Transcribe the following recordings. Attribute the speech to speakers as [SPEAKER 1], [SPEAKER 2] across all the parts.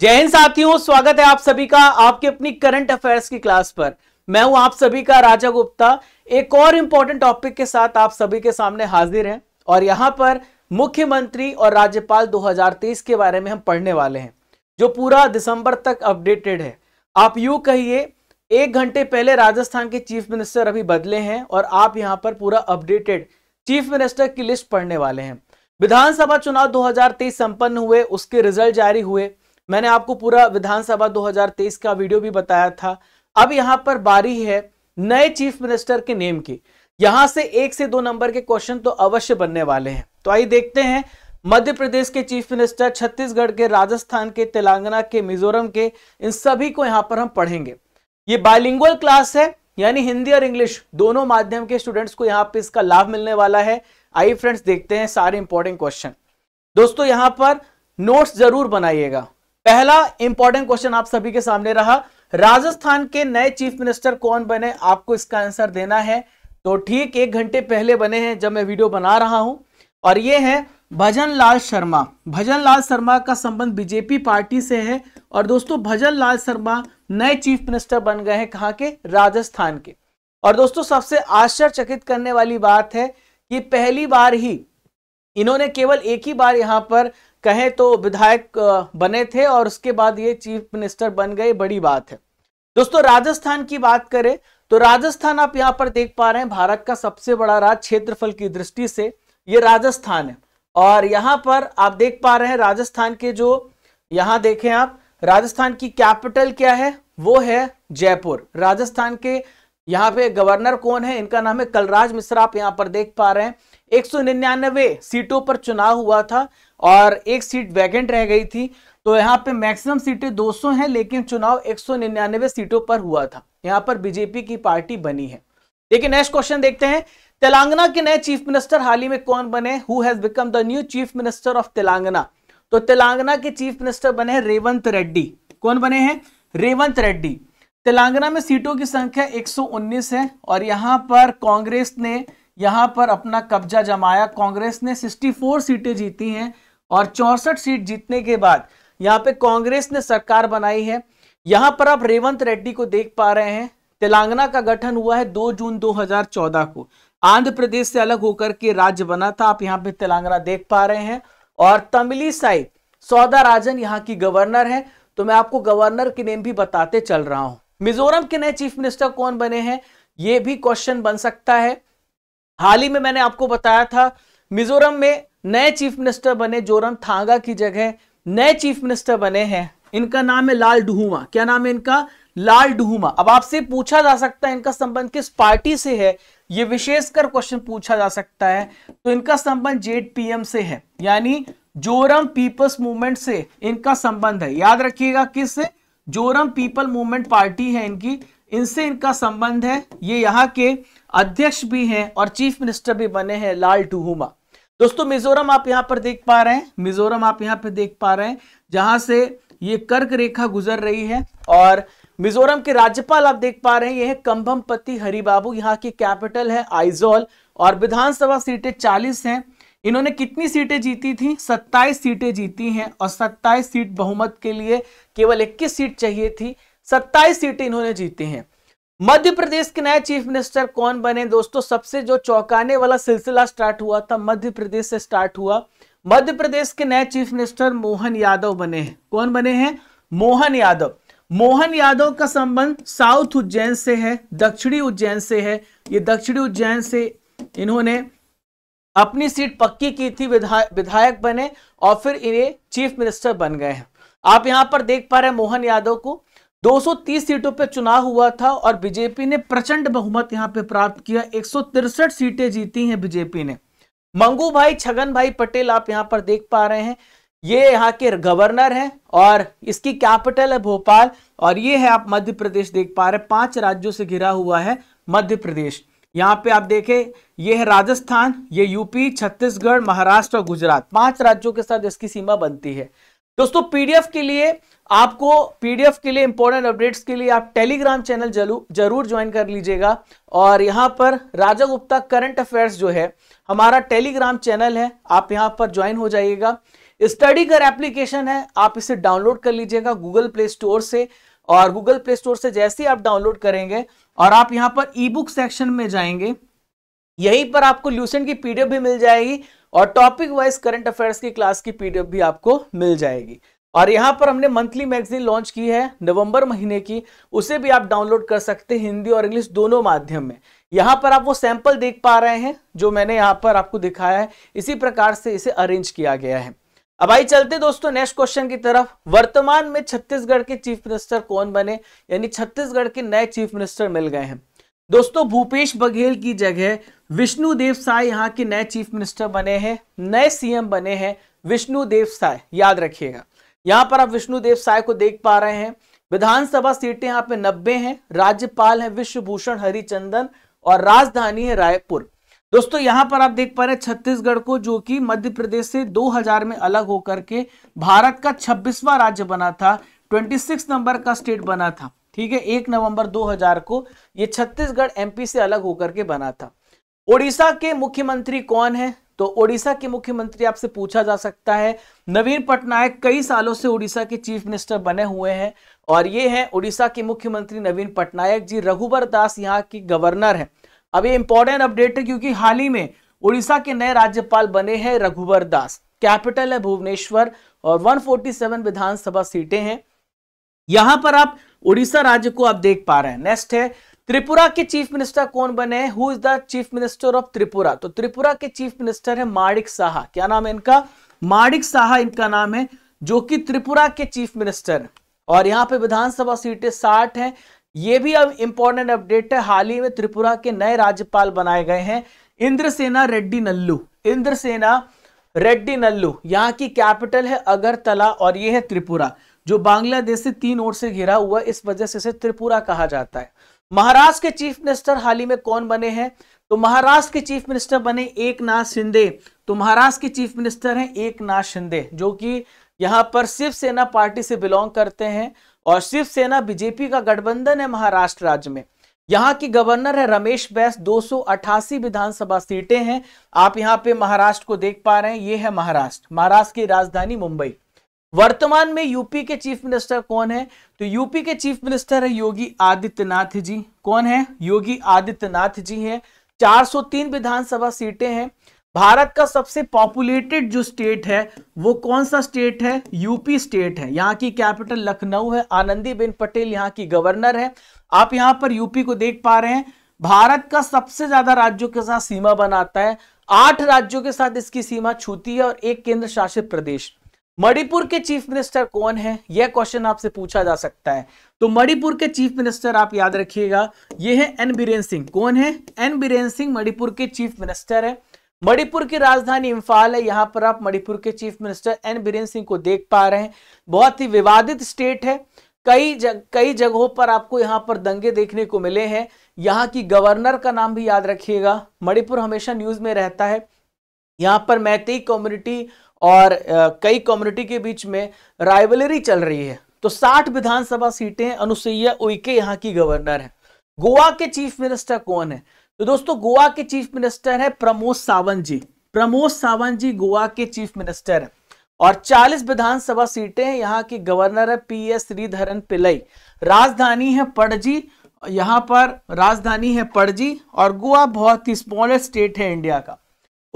[SPEAKER 1] जय हिंद साथियों स्वागत है आप सभी का आपके अपनी करंट अफेयर्स की क्लास पर मैं हूं आप सभी का राजा गुप्ता एक और इंपॉर्टेंट टॉपिक के साथ आप सभी के सामने हाजिर हैं और यहां पर मुख्यमंत्री और राज्यपाल 2023 के बारे में हम पढ़ने वाले हैं जो पूरा दिसंबर तक अपडेटेड है आप यू कहिए एक घंटे पहले राजस्थान के चीफ मिनिस्टर अभी बदले हैं और आप यहाँ पर पूरा अपडेटेड चीफ मिनिस्टर की लिस्ट पढ़ने वाले हैं विधानसभा चुनाव 2023 संपन्न हुए उसके रिजल्ट जारी हुए मैंने आपको पूरा विधानसभा 2023 का वीडियो भी बताया था अब यहां पर बारी है नए चीफ मिनिस्टर के नेम की यहां से एक से दो नंबर के क्वेश्चन तो अवश्य बनने वाले हैं तो आइए देखते हैं मध्य प्रदेश के चीफ मिनिस्टर छत्तीसगढ़ के राजस्थान के तेलंगाना के मिजोरम के इन सभी को यहां पर हम पढ़ेंगे ये बायलिंगुअल क्लास है यानी हिंदी और इंग्लिश दोनों माध्यम के स्टूडेंट्स को यहाँ पे इसका लाभ मिलने वाला है आइए फ्रेंड्स देखते हैं सारे इंपॉर्टेंट क्वेश्चन दोस्तों यहाँ पर नोट्स जरूर बनाइएगा पहला इंपॉर्टेंट क्वेश्चन आप सभी के सामने रहा राजस्थान के नए चीफ मिनिस्टर कौन बने आपको इसका आंसर देना है तो ठीक एक घंटे पहले बने हैं जब मैं वीडियो बना रहा हूं और ये है भजन लाल शर्मा भजन लाल शर्मा का संबंध बीजेपी पार्टी से है और दोस्तों भजन लाल शर्मा नए चीफ मिनिस्टर बन गए हैं कहा के राजस्थान के और दोस्तों सबसे आश्चर्यचकित करने वाली बात है कि पहली बार ही इन्होंने केवल एक ही बार यहां पर कहें तो विधायक बने थे और उसके बाद ये चीफ मिनिस्टर बन गए बड़ी बात है दोस्तों राजस्थान की बात करें तो राजस्थान आप यहां पर देख पा रहे हैं भारत का सबसे बड़ा राज्य क्षेत्रफल की दृष्टि से ये राजस्थान है और यहाँ पर आप देख पा रहे हैं राजस्थान के जो यहां देखें आप राजस्थान की कैपिटल क्या है वो है जयपुर राजस्थान के यहाँ पे गवर्नर कौन है इनका नाम है कलराज मिश्रा आप यहाँ पर देख पा रहे हैं एक सीटों पर चुनाव हुआ था और एक सीट वैकेंट रह गई थी तो यहाँ पे मैक्सिमम सीटें 200 हैं लेकिन चुनाव 199 सीटों पर हुआ था यहाँ पर बीजेपी की पार्टी बनी है देखिए नेक्स्ट क्वेश्चन देखते हैं तेलंगाना के नए चीफ मिनिस्टर हाल ही में कौन बने who has become the new chief minister of Telangana तो तेलंगाना के चीफ मिनिस्टर बने रेवंत रेड्डी कौन बने हैं रेवंत रेड्डी तेलंगाना में सीटों की संख्या 119 है और यहाँ पर कांग्रेस ने यहाँ पर अपना कब्जा जमाया कांग्रेस ने 64 सीटें जीती हैं और चौसठ सीट जीतने के बाद यहाँ पे कांग्रेस ने सरकार बनाई है यहां पर आप रेवंत रेड्डी को देख पा रहे हैं तेलंगाना का गठन हुआ है 2 जून 2014 को आंध्र प्रदेश से अलग होकर के राज्य बना था आप यहाँ पे तेलंगाना देख पा रहे हैं और तमिली साई सौदा राजन यहाँ की गवर्नर है तो मैं आपको गवर्नर के नेम भी बताते चल रहा हूं मिजोरम के नए चीफ मिनिस्टर कौन बने हैं ये भी क्वेश्चन बन सकता है हाल ही में मैंने आपको बताया था मिजोरम में नए चीफ मिनिस्टर बने जोरम थांगा की जगह नए चीफ मिनिस्टर बने हैं इनका नाम है लाल डुहुमा क्या नाम है इनका लाल डुहुमा अब आपसे पूछा जा सकता है इनका संबंध किस पार्टी से है ये विशेषकर क्वेश्चन पूछा जा सकता है तो इनका संबंध जेडपीएम से है यानी जोरम पीपल्स मूवमेंट से इनका संबंध है याद रखिएगा किस जोरम पीपल मूवमेंट पार्टी है इनकी इनसे इनका संबंध है ये यहाँ के अध्यक्ष भी हैं और चीफ मिनिस्टर भी बने हैं लाल टुहुमा दोस्तों मिजोरम आप यहां पर देख पा रहे हैं मिजोरम आप यहां पर देख पा रहे हैं जहां से ये कर्क रेखा गुजर रही है और मिजोरम के राज्यपाल आप देख पा रहे हैं यह है कंभमपति हरिबाबू यहाँ की कैपिटल है आइजोल और विधानसभा सीटें चालीस हैं इन्होंने कितनी सीटें जीती थी सत्ताईस सीटें जीती हैं और सत्ताईस सीट बहुमत के लिए केवल इक्कीस सीट चाहिए थी सत्ताईस सीटें इन्होंने जीती हैं मध्य प्रदेश के नए चीफ मिनिस्टर कौन बने दोस्तों सबसे जो चौंकाने वाला सिलसिला स्टार्ट हुआ था मध्य प्रदेश से स्टार्ट हुआ मध्य प्रदेश के नए चीफ मिनिस्टर मोहन यादव बने हैं कौन बने हैं मोहन यादव मोहन यादव का संबंध साउथ उज्जैन से है दक्षिणी उज्जैन से है ये दक्षिणी उज्जैन से इन्होंने अपनी सीट पक्की की थी विधा, विधायक बने और फिर इन्हें चीफ मिनिस्टर बन गए हैं आप यहां पर देख पा रहे हैं मोहन यादव को 230 सीटों पर चुनाव हुआ था और बीजेपी ने प्रचंड बहुमत यहां पे प्राप्त किया एक सीटें जीती हैं बीजेपी ने मंगू भाई छगन भाई पटेल आप यहां पर देख पा रहे हैं ये यहाँ के गवर्नर हैं और इसकी कैपिटल है भोपाल और ये है आप मध्य प्रदेश देख पा रहे हैं पांच राज्यों से घिरा हुआ है मध्य प्रदेश यहाँ पे आप देखें ये है राजस्थान ये यूपी छत्तीसगढ़ महाराष्ट्र और गुजरात पांच राज्यों के साथ इसकी सीमा बनती है दोस्तों पीडीएफ के लिए आपको पीडीएफ के लिए इंपॉर्टेंट अपडेट्स के लिए आप टेलीग्राम चैनल जरूर ज्वाइन कर लीजिएगा और यहाँ पर राजा गुप्ता करंट अफेयर्स जो है हमारा टेलीग्राम चैनल है आप यहाँ पर ज्वाइन हो जाइएगा स्टडी कर एप्लीकेशन है आप इसे डाउनलोड कर लीजिएगा गूगल प्ले स्टोर से और गूगल प्ले स्टोर से जैसे ही आप डाउनलोड करेंगे और आप यहाँ पर ई बुक सेक्शन में जाएंगे यहीं पर आपको ल्यूसेंट की पीडीएफ भी मिल जाएगी और टॉपिक वाइज करंट अफेयर्स की क्लास की पीडीएफ भी आपको मिल जाएगी और यहाँ पर हमने मंथली मैगजीन लॉन्च की है नवंबर महीने की उसे भी आप डाउनलोड कर सकते हैं हिंदी और इंग्लिश दोनों माध्यम में यहाँ पर आप वो सैंपल देख पा रहे हैं जो मैंने यहाँ पर आपको दिखाया है इसी प्रकार से इसे अरेंज किया गया है अब आई चलते दोस्तों नेक्स्ट क्वेश्चन की तरफ वर्तमान में छत्तीसगढ़ के चीफ मिनिस्टर कौन बने यानी छत्तीसगढ़ के नए चीफ मिनिस्टर मिल गए हैं दोस्तों भूपेश बघेल की जगह विष्णुदेव साय यहाँ के नए चीफ मिनिस्टर बने हैं नए सीएम बने हैं विष्णुदेव साय याद रखिएगा यहाँ पर आप विष्णुदेव साय को देख पा रहे हैं विधानसभा सीटें यहाँ पे नब्बे हैं राज्यपाल है विश्वभूषण हरिचंदन और राजधानी है रायपुर दोस्तों यहाँ पर आप देख पा रहे हैं छत्तीसगढ़ को जो कि मध्य प्रदेश से 2000 में अलग होकर के भारत का 26वां राज्य बना था 26 नंबर का स्टेट बना था ठीक है एक नवंबर 2000 को ये छत्तीसगढ़ एमपी से अलग होकर के बना था ओडिशा के मुख्यमंत्री कौन है तो ओडिशा के मुख्यमंत्री आपसे पूछा जा सकता है नवीन पटनायक कई सालों से ओडिशा के चीफ मिनिस्टर बने हुए हैं और ये हैं ओडिशा के मुख्यमंत्री नवीन पटनायक जी रघुबर दास यहाँ की गवर्नर हैं अब ये इंपॉर्टेंट अपडेट है क्योंकि हाल ही में उड़ीसा के नए राज्यपाल बने हैं रघुबर दास कैपिटल है भुवनेश्वर और 147 विधानसभा सीटें हैं यहां पर आप उड़ीसा राज्य को आप देख पा रहे हैं नेक्स्ट है त्रिपुरा के चीफ मिनिस्टर कौन बने who is the chief minister of Tripura तो त्रिपुरा के चीफ मिनिस्टर है माड़िक साहा क्या नाम है इनका माड़िक साहा इनका नाम है जो कि त्रिपुरा के चीफ मिनिस्टर और यहाँ पे विधानसभा सीटें साठ हैं ये भी अब इंपॉर्टेंट अपडेट है हाल ही में त्रिपुरा के नए राज्यपाल बनाए गए हैं इंद्रसेना रेड्डी नल्लू इंद्रसेना रेड्डी नल्लू यहाँ की कैपिटल है अगरतला और ये है त्रिपुरा जो बांग्लादेश से तीन ओर से घिरा हुआ इस वजह से इसे त्रिपुरा कहा जाता है महाराष्ट्र के चीफ मिनिस्टर हाल ही में कौन बने हैं तो महाराष्ट्र के चीफ मिनिस्टर बने एक नाथ शिंदे तो महाराष्ट्र के चीफ मिनिस्टर हैं एक नाथ शिंदे जो कि यहाँ पर शिवसेना पार्टी से बिलोंग करते हैं और शिवसेना बीजेपी का गठबंधन है महाराष्ट्र राज्य में यहाँ की गवर्नर है रमेश बैस दो विधानसभा सीटें हैं आप यहाँ पे महाराष्ट्र को देख पा रहे हैं ये है महाराष्ट्र महाराष्ट्र की राजधानी मुंबई वर्तमान में यूपी के चीफ मिनिस्टर कौन है तो यूपी के चीफ मिनिस्टर है योगी आदित्यनाथ जी कौन है योगी आदित्यनाथ जी है 403 विधानसभा सीटें हैं भारत का सबसे पॉपुलेटेड जो स्टेट है वो कौन सा स्टेट है यूपी स्टेट है यहाँ की कैपिटल लखनऊ है आनंदी बेन पटेल यहाँ की गवर्नर है आप यहाँ पर यूपी को देख पा रहे हैं भारत का सबसे ज्यादा राज्यों के साथ सीमा बनाता है आठ राज्यों के साथ इसकी सीमा छूती है और एक केंद्र शासित प्रदेश मणिपुर के चीफ मिनिस्टर कौन है यह क्वेश्चन आपसे पूछा जा सकता है तो मणिपुर के चीफ मिनिस्टर आप याद रखिएगा ये है एन बीरेन सिंह कौन है एन बीरेन सिंह मणिपुर के चीफ मिनिस्टर है मणिपुर की राजधानी इम्फाल है यहाँ पर आप मणिपुर के chief minister N Biren Singh को देख पा रहे हैं बहुत ही विवादित स्टेट है कई जग कई जगहों पर आपको यहाँ पर दंगे देखने को मिले हैं यहाँ की गवर्नर का नाम भी याद रखिएगा मणिपुर हमेशा न्यूज में रहता है यहाँ पर मैती कम्युनिटी और कई कम्युनिटी के बीच में राइवलरी चल रही है तो 60 विधानसभा सीटें अनुसैया उइके यहाँ की गवर्नर है गोवा के चीफ मिनिस्टर कौन है तो दोस्तों गोवा के चीफ मिनिस्टर है प्रमोद सावंत जी प्रमोद सावंत जी गोवा के चीफ मिनिस्टर है और 40 विधानसभा सीटें यहाँ की गवर्नर है पी एस श्रीधरन पिल्लई राजधानी है पणजी यहाँ पर राजधानी है पणजी और गोवा बहुत ही स्मॉलेस्ट स्टेट है इंडिया का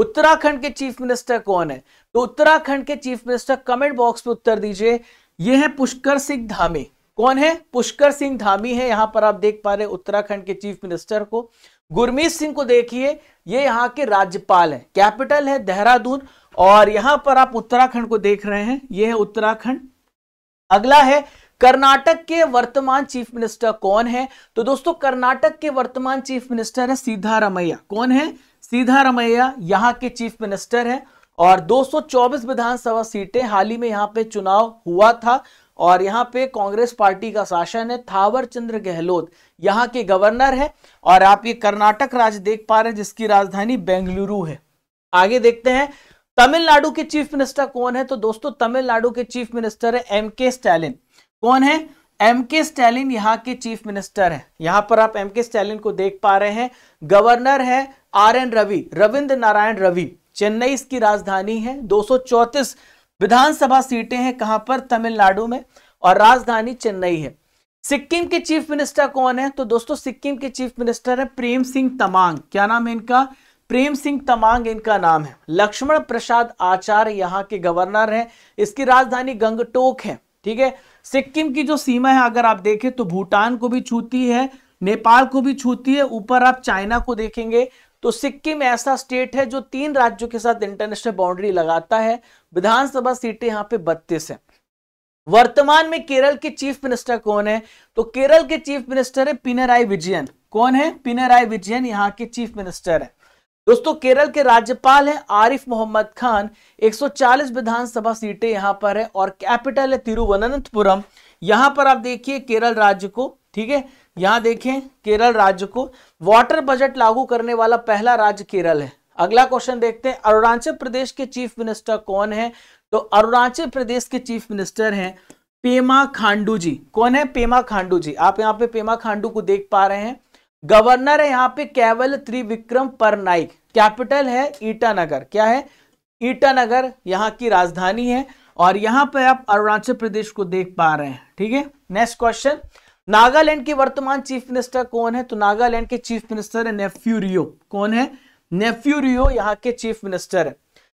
[SPEAKER 1] उत्तराखंड के चीफ मिनिस्टर कौन है तो उत्तराखंड के चीफ मिनिस्टर कमेंट बॉक्स में उत्तर दीजिए यह है पुष्कर सिंह धामी कौन है पुष्कर सिंह धामी है यहां पर आप देख पा रहे उत्तराखंड के चीफ मिनिस्टर को गुरमीत सिंह को देखिए ये यहाँ के राज्यपाल है कैपिटल है देहरादून और यहां पर आप उत्तराखंड को देख रहे हैं ये है उत्तराखंड अगला है कर्नाटक के वर्तमान चीफ मिनिस्टर कौन है तो दोस्तों कर्नाटक के वर्तमान चीफ मिनिस्टर है सीधा रमैया कौन है सीधा रमैया यहाँ के चीफ मिनिस्टर है और 224 विधानसभा सीटें हाल ही में यहाँ पे चुनाव हुआ था और यहाँ पे कांग्रेस पार्टी का शासन है थावर चंद्र गहलोत यहाँ के गवर्नर है और आप ये कर्नाटक राज्य देख पा रहे हैं जिसकी राजधानी बेंगलुरु है आगे देखते हैं तमिलनाडु के चीफ मिनिस्टर कौन है तो दोस्तों तमिलनाडु के चीफ मिनिस्टर है एम के स्टैलिन कौन है एम के स्टैलिन यहाँ के चीफ मिनिस्टर है यहां पर आप एम के स्टैलिन को देख पा रहे हैं गवर्नर है आर एन रवि रविंद्र नारायण रवि चेन्नई इसकी राजधानी है दो विधानसभा सीटें हैं कहां पर तमिलनाडु में और राजधानी चेन्नई है सिक्किम के चीफ मिनिस्टर कौन है तो दोस्तों सिक्किम के चीफ मिनिस्टर है प्रेम सिंह तमांग क्या नाम है इनका प्रेम सिंह तमांग इनका नाम है लक्ष्मण प्रसाद आचार्य यहाँ के गवर्नर हैं इसकी राजधानी गंगटोक है ठीक है सिक्किम की जो सीमा है अगर आप देखें तो भूटान को भी छूती है नेपाल को भी छूती है ऊपर आप चाइना को देखेंगे तो सिक्किम ऐसा स्टेट है जो तीन राज्यों के साथ इंटरनेशनल बाउंड्री लगाता है विधानसभा सीटें यहां पे बत्तीस हैं वर्तमान में केरल के चीफ मिनिस्टर कौन है तो केरल के चीफ मिनिस्टर है पिनराई विजयन कौन है पिनराई विजयन यहाँ के चीफ मिनिस्टर है दोस्तों केरल के राज्यपाल है आरिफ मोहम्मद खान 140 विधानसभा सीटें यहां पर है और कैपिटल है तिरुवनंतपुरम यहां पर आप देखिए केरल राज्य को ठीक है यहां देखें केरल राज्य को वाटर बजट लागू करने वाला पहला राज्य केरल है अगला क्वेश्चन देखते हैं अरुणाचल प्रदेश के चीफ मिनिस्टर कौन है तो अरुणाचल प्रदेश के चीफ मिनिस्टर हैं पेमा खांडू जी कौन है पेमा खांडू जी आप यहाँ पे पेमा खांडू को देख पा रहे हैं गवर्नर है यहाँ पे केवल त्रिविक्रम नाइक कैपिटल है ईटानगर क्या है ईटानगर यहाँ की राजधानी है और यहाँ पे आप अरुणाचल प्रदेश को देख पा रहे हैं ठीक है नेक्स्ट क्वेश्चन नागालैंड के वर्तमान चीफ मिनिस्टर कौन है तो नागालैंड के चीफ मिनिस्टर है नेफ्यूरियो कौन है नेफ्यूरियो यहाँ के चीफ मिनिस्टर है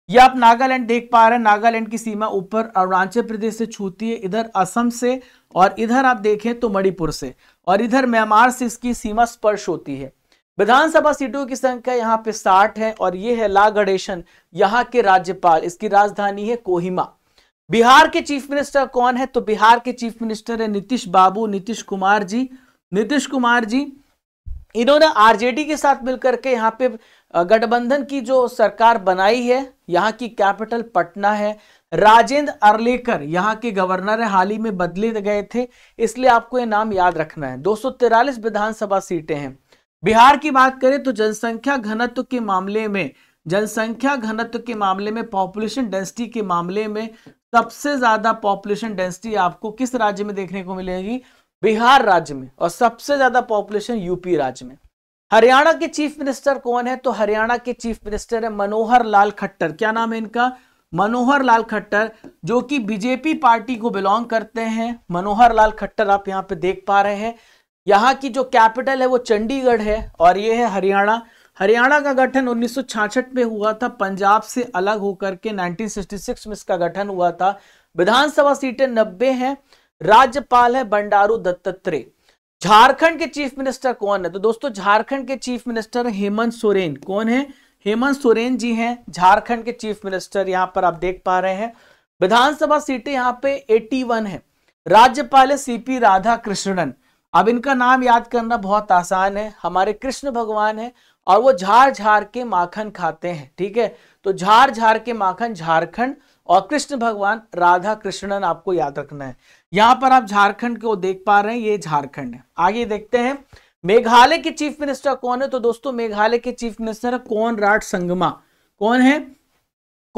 [SPEAKER 1] यह आप नागालैंड देख पा रहे हैं नागालैंड की सीमा ऊपर अरुणाचल प्रदेश से छूती है इधर असम से और इधर आप देखें तो मणिपुर से और इधर म्यांमार से इसकी सीमा स्पर्श होती है विधानसभा सीटों की संख्या यहाँ पे साठ है और ये है ला यहाँ के राज्यपाल इसकी राजधानी है कोहिमा बिहार के चीफ मिनिस्टर कौन है तो बिहार के चीफ मिनिस्टर है नीतीश बाबू नीतीश कुमार जी नीतीश कुमार जी इन्होंने आरजेडी के साथ मिलकर के यहाँ पे गठबंधन की जो सरकार बनाई है यहाँ की कैपिटल पटना है राजेंद्र अरलेकर यहाँ के गवर्नर है हाल ही में बदले गए थे इसलिए आपको ये नाम याद रखना है दो विधानसभा सीटें हैं बिहार की बात करें तो जनसंख्या घनत्व के मामले में जनसंख्या घनत्व के मामले में पॉपुलेशन डेंसिटी के मामले में सबसे ज्यादा पॉपुलेशन डेंसिटी आपको किस राज्य में देखने को मिलेगी बिहार राज्य में और सबसे ज्यादा पॉपुलेशन यूपी राज्य में हरियाणा के चीफ मिनिस्टर कौन है तो हरियाणा के चीफ मिनिस्टर है मनोहर लाल खट्टर क्या नाम है इनका मनोहर लाल खट्टर जो कि बीजेपी पार्टी को बिलोंग करते हैं मनोहर लाल खट्टर आप यहाँ पे देख पा रहे हैं यहाँ की जो कैपिटल है वो चंडीगढ़ है और ये है हरियाणा हरियाणा का गठन उन्नीस में हुआ था पंजाब से अलग होकर के 1966 में इसका गठन हुआ था विधानसभा सीटें 90 हैं राज्यपाल है बंडारू दत्तात्रेय झारखंड के चीफ मिनिस्टर कौन है तो दोस्तों झारखंड के चीफ मिनिस्टर हेमंत सोरेन कौन है हेमंत सोरेन जी हैं झारखंड के चीफ मिनिस्टर यहाँ पर आप देख पा रहे हैं विधानसभा सीटें यहाँ पे 81 है राज्यपाल है सीपी राधा कृष्णन अब इनका नाम याद करना बहुत आसान है हमारे कृष्ण भगवान है और वो झार झार के माखन खाते हैं ठीक है तो झार झार के माखन झारखंड और कृष्ण भगवान राधा कृष्णन आपको याद रखना है यहां पर आप झारखंड को देख पा रहे हैं ये झारखंड है आगे देखते हैं मेघालय के चीफ मिनिस्टर कौन है तो दोस्तों मेघालय के चीफ मिनिस्टर है राट संगमा कौन है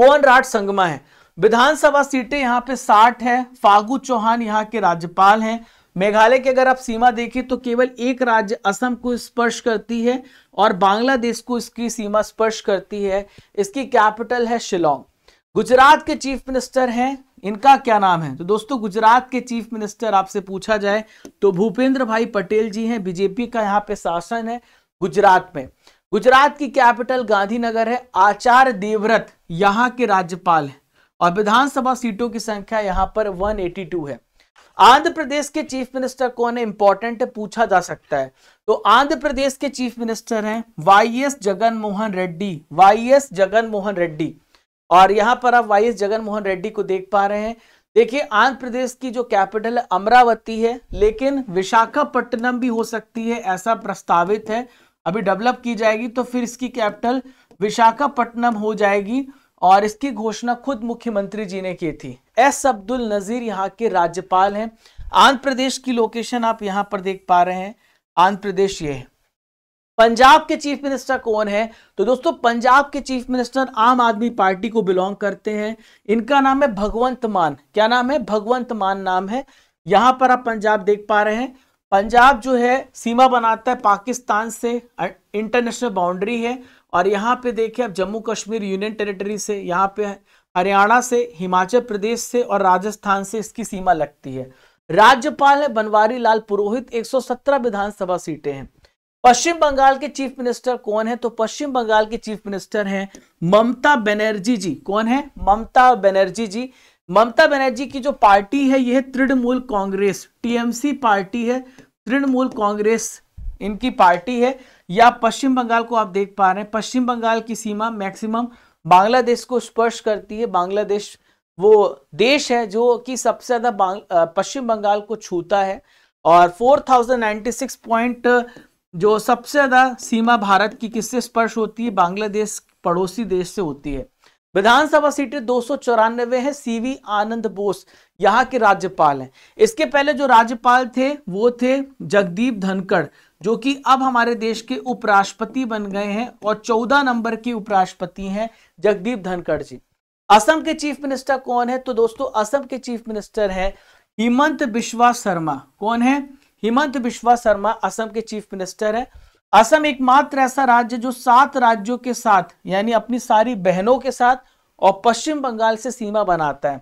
[SPEAKER 1] कौन राट संगमा है विधानसभा सीटें यहाँ पे साठ है फागू चौहान यहाँ के राज्यपाल हैं मेघालय की अगर आप सीमा देखें तो केवल एक राज्य असम को स्पर्श करती है और बांग्लादेश को इसकी सीमा स्पर्श करती है इसकी कैपिटल है शिलोंग गुजरात के चीफ मिनिस्टर हैं इनका क्या नाम है तो दोस्तों गुजरात के चीफ मिनिस्टर आपसे पूछा जाए तो भूपेंद्र भाई पटेल जी हैं बीजेपी का यहाँ पे शासन है गुजरात में गुजरात की कैपिटल गांधीनगर है आचार्य देवव्रत यहाँ के राज्यपाल है और विधानसभा सीटों की संख्या यहाँ पर 182 है आंध्र प्रदेश के चीफ मिनिस्टर कौन है इंपॉर्टेंट है पूछा जा सकता है तो आंध्र प्रदेश के चीफ मिनिस्टर हैं Y S Jagan Mohan Reddy Y S Jagan Mohan Reddy और यहां पर आप वाई एस जगन मोहन रेड्डी को देख पा रहे हैं देखिए आंध्र प्रदेश की जो कैपिटल है अमरावती है लेकिन विशाखापट्टनम भी हो सकती है ऐसा प्रस्तावित है अभी डेवलप की जाएगी तो फिर इसकी कैपिटल विशाखापट्टनम हो जाएगी और इसकी घोषणा खुद मुख्यमंत्री जी ने की थी एस अब्दुल नज़ीर यहाँ के राज्यपाल हैं आंध्र प्रदेश की लोकेशन आप यहाँ पर देख पा रहे हैं आंध्र प्रदेश ये है पंजाब के चीफ मिनिस्टर कौन है तो दोस्तों पंजाब के चीफ मिनिस्टर आम आदमी पार्टी को बिलोंग करते हैं इनका नाम है भगवंत मान क्या नाम है भगवंत मान नाम है यहां पर आप पंजाब देख पा रहे हैं पंजाब जो है सीमा बनाता है पाकिस्तान से इंटरनेशनल बाउंड्री है और यहाँ पे देखिए आप जम्मू कश्मीर यूनियन टेरिटरी से यहाँ पे हरियाणा से हिमाचल प्रदेश से और राजस्थान से इसकी सीमा लगती है राज्यपाल है बनवारी लाल पुरोहित 117 विधानसभा सीटें हैं पश्चिम बंगाल के चीफ मिनिस्टर कौन है तो पश्चिम बंगाल के चीफ मिनिस्टर हैं ममता बनर्जी जी कौन है ममता बनर्जी जी ममता बनर्जी की जो पार्टी है यह तृणमूल कांग्रेस टीएमसी पार्टी है तृणमूल कांग्रेस इनकी पार्टी है या पश्चिम बंगाल को आप देख पा रहे हैं पश्चिम बंगाल की सीमा मैक्सिमम बांग्लादेश को स्पर्श करती है बांग्लादेश वो देश है जो कि सबसे ज़्यादा पश्चिम बंगाल को छूता है और 4096 पॉइंट जो सबसे ज़्यादा सीमा भारत की किससे स्पर्श होती है बांग्लादेश पड़ोसी देश से होती है विधानसभा सीटें दो सौ चौरानवे है सीवी आनंद बोस यहाँ के राज्यपाल हैं इसके पहले जो राज्यपाल थे वो थे जगदीप धनखड़ जो कि अब हमारे देश के उपराष्ट्रपति बन गए हैं और चौदह नंबर की उपराष्ट्रपति हैं जगदीप धनखड़ जी असम के चीफ मिनिस्टर कौन है तो दोस्तों असम के चीफ मिनिस्टर है हिमंत बिश्वा शर्मा कौन है हेमंत बिश्वा शर्मा असम के चीफ मिनिस्टर है असम एकमात्र ऐसा राज्य जो सात राज्यों के साथ यानी अपनी सारी बहनों के साथ और पश्चिम बंगाल से सीमा बनाता है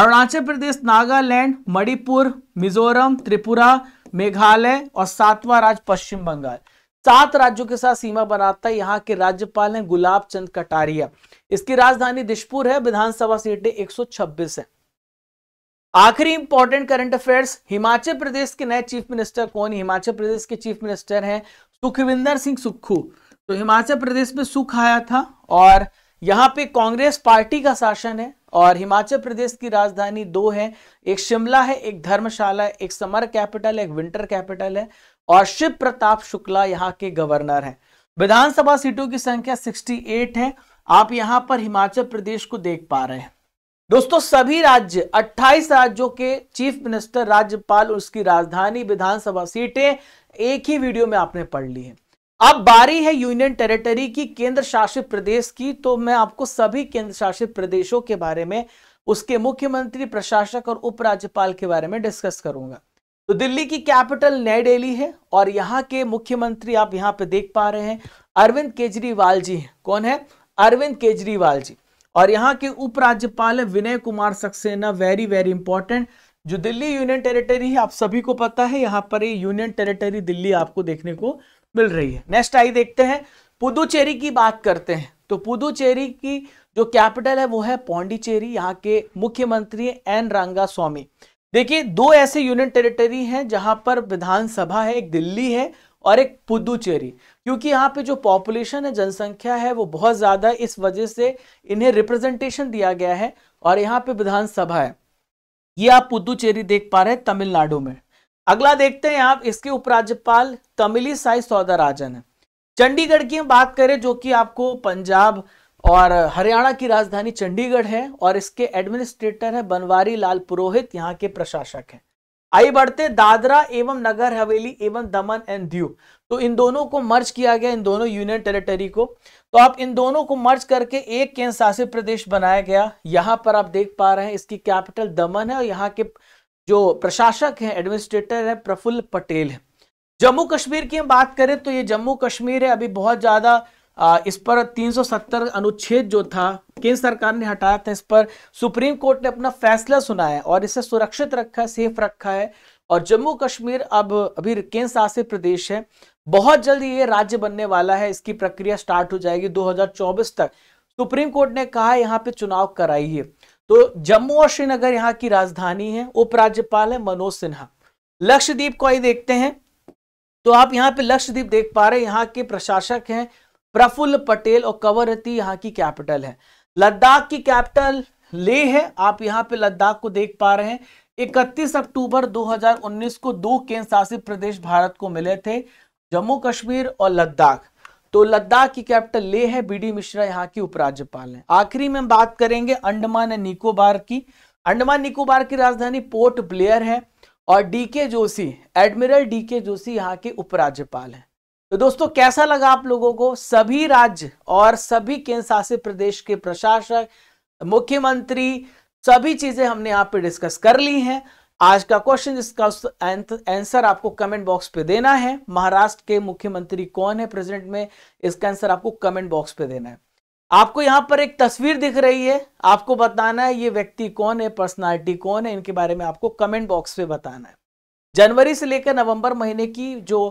[SPEAKER 1] अरुणाचल प्रदेश नागालैंड मणिपुर मिजोरम त्रिपुरा मेघालय और सातवां राज्य पश्चिम बंगाल सात राज्यों के साथ सीमा बनाता है यहाँ के राज्यपाल हैं गुलाब चंद कटारिया इसकी राजधानी दिशपुर है विधानसभा सीटें 126 है आखिरी important current affairs Himachal Pradesh के नए चीफ मिनिस्टर कौन हिमाचल प्रदेश के चीफ मिनिस्टर हैं सुखविंदर सिंह सुक्खू तो हिमाचल प्रदेश में सुख आया था और यहाँ पे कांग्रेस पार्टी का शासन है और हिमाचल प्रदेश की राजधानी दो है एक शिमला है एक धर्मशाला है एक समर कैपिटल एक विंटर कैपिटल है और शिव प्रताप शुक्ला यहाँ के गवर्नर हैं विधानसभा सीटों की संख्या 68 है आप यहाँ पर हिमाचल प्रदेश को देख पा रहे हैं दोस्तों सभी राज्य 28 राज्यों के चीफ मिनिस्टर राज्यपाल उसकी राजधानी विधानसभा सीटें एक ही वीडियो में आपने पढ़ ली है अब बारी है यूनियन टेरिटरी की केंद्र शासित प्रदेश की तो मैं आपको सभी केंद्र शासित प्रदेशों के बारे में उसके मुख्यमंत्री प्रशासक और उपराज्यपाल के बारे में डिस्कस करूंगा तो दिल्ली की कैपिटल नई दिल्ली है और यहाँ के मुख्यमंत्री आप यहाँ पे देख पा रहे हैं अरविंद केजरीवाल जी है कौन है अरविंद केजरीवाल जी और यहाँ के उपराज्यपाल है Vinay Kumar Saxena very very important जो दिल्ली यूनियन टेरिटरी है आप सभी को पता है यहाँ पर यूनियन टेरिटरी दिल्ली आपको देखने को मिल रही है नेक्स्ट आई देखते हैं पुदुचेरी की बात करते हैं तो पुदुचेरी की जो कैपिटल है वो है पौंडीचेरी यहाँ के मुख्यमंत्री एन रंगा स्वामी देखिए दो ऐसे यूनियन टेरिटरी हैं जहां पर विधानसभा है एक दिल्ली है और एक पुदुचेरी क्योंकि यहाँ पे जो पॉपुलेशन है जनसंख्या है वो बहुत ज़्यादा इस वजह से इन्हें रिप्रेजेंटेशन दिया गया है और यहाँ पे विधानसभा है ये आप पुदुचेरी देख पा रहे हैं तमिलनाडु में अगला देखते हैं आप इसके उपराज्यपाल तमिली साई सौदाराजन है चंडीगढ़ की हम बात करें जो कि आपको पंजाब और हरियाणा की राजधानी चंडीगढ़ है और इसके एडमिनिस्ट्रेटर है बनवारी लाल पुरोहित यहाँ के प्रशासक हैं आई बढ़ते दादरा एवं नगर हवेली एवं दमन एंड दीव तो इन दोनों को मर्ज किया गया इन दोनों यूनियन टेरिटरी को तो आप इन दोनों को मर्ज करके एक केंद्र शासित प्रदेश बनाया गया यहाँ पर आप देख पा रहे हैं इसकी कैपिटल दमन है और यहाँ के जो प्रशासक हैं एडमिनिस्ट्रेटर है प्रफुल्ल पटेल है जम्मू कश्मीर की हम बात करें तो ये जम्मू कश्मीर है अभी बहुत ज़्यादा इस पर 370 अनुच्छेद जो था केंद्र सरकार ने हटाया था इस पर सुप्रीम कोर्ट ने अपना फैसला सुनाया और इसे सुरक्षित रखा है सेफ रखा है और जम्मू कश्मीर अब अभी केंद्र शासित प्रदेश है बहुत जल्द ये राज्य बनने वाला है इसकी प्रक्रिया स्टार्ट हो जाएगी 2024 तक सुप्रीम कोर्ट ने कहा यहाँ पे चुनाव कराइए तो जम्मू और श्रीनगर यहाँ की राजधानी है उपराज्यपाल है मनोज सिन्हा लक्षद्वीप को आई देखते हैं तो आप यहाँ पे लक्षद्वीप देख पा रहे हैं यहाँ के प्रशासक हैं प्रफुल्ल पटेल और कंवरती यहाँ की कैपिटल है लद्दाख की कैपिटल ले है आप यहाँ पे लद्दाख को देख पा रहे हैं 31 अक्टूबर 2019 को दो केंद्र शासित प्रदेश भारत को मिले थे जम्मू कश्मीर और लद्दाख तो लद्दाख की कैपिटल ले है बीडी मिश्रा यहाँ की उपराज्यपाल है आखिरी में हम बात करेंगे अंडमान एंड निकोबार की अंडमान निकोबार की राजधानी पोर्ट ब्लेयर है और D K Joshi admiral D K Joshi यहाँ के उपराज्यपाल हैं तो दोस्तों कैसा लगा आप लोगों को सभी राज्य और सभी केंद्र शासित प्रदेश के प्रशासक मुख्यमंत्री सभी चीजें हमने यहाँ पे डिस्कस कर ली हैं आज का क्वेश्चन जिसका आंसर आपको कमेंट बॉक्स पे देना है महाराष्ट्र के मुख्यमंत्री कौन है प्रेसिडेंट में इसका आंसर आपको कमेंट बॉक्स पे देना है आपको यहाँ पर एक तस्वीर दिख रही है आपको बताना है ये व्यक्ति कौन है पर्सनालिटी कौन है इनके बारे में आपको कमेंट बॉक्स पे बताना है जनवरी से लेकर नवंबर महीने की जो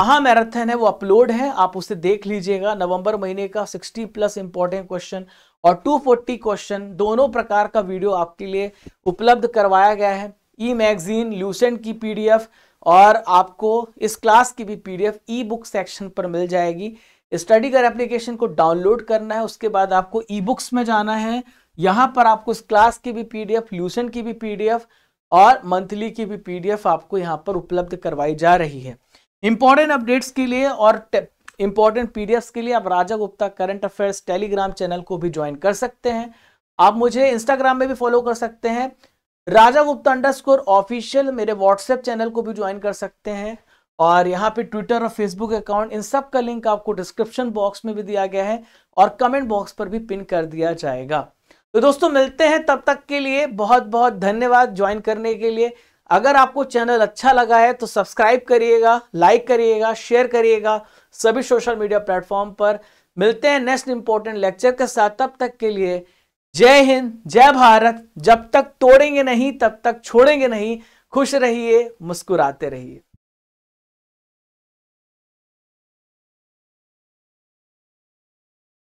[SPEAKER 1] महामैराथन है वो अपलोड है आप उसे देख लीजिएगा नवंबर महीने का 60 प्लस इंपॉर्टेंट क्वेश्चन और 240 क्वेश्चन दोनों प्रकार का वीडियो आपके लिए उपलब्ध करवाया गया है ई मैगजीन ल्यूसेंट की पीडीएफ और आपको इस क्लास की भी पीडीएफ ई बुक सेक्शन पर मिल जाएगी स्टडी कर एप्लीकेशन को डाउनलोड करना है उसके बाद आपको ई बुक्स में जाना है यहाँ पर आपको इस क्लास की भी पीडीएफ ल्यूसेंट की भी पीडीएफ और मंथली की भी पीडीएफ आपको यहाँ पर उपलब्ध करवाई जा रही है इंपॉर्टेंट अपडेट्स के लिए और इंपॉर्टेंट एफ के लिए आप Raja Gupta current affairs Telegram channel को भी ज्वाइन कर सकते हैं आप मुझे इंस्टाग्राम में भी फॉलो कर सकते हैं राजा गुप्ता अंडरस्कोर ऑफिशियल मेरे व्हाट्सएप चैनल को भी ज्वाइन कर सकते हैं और यहाँ पे ट्विटर और फेसबुक अकाउंट इन सब का लिंक आपको डिस्क्रिप्शन बॉक्स में भी दिया गया है और कमेंट बॉक्स पर भी पिन कर दिया जाएगा तो दोस्तों मिलते हैं तब तक के लिए बहुत बहुत धन्यवाद ज्वाइन करने के लिए अगर आपको चैनल अच्छा लगा है तो सब्सक्राइब करिएगा लाइक करिएगा शेयर करिएगा सभी सोशल मीडिया प्लेटफॉर्म पर मिलते हैं नेक्स्ट इंपॉर्टेंट लेक्चर के साथ तब तक के लिए जय हिंद जय भारत जब तक तोड़ेंगे नहीं तब तक छोड़ेंगे नहीं खुश रहिए मुस्कुराते रहिए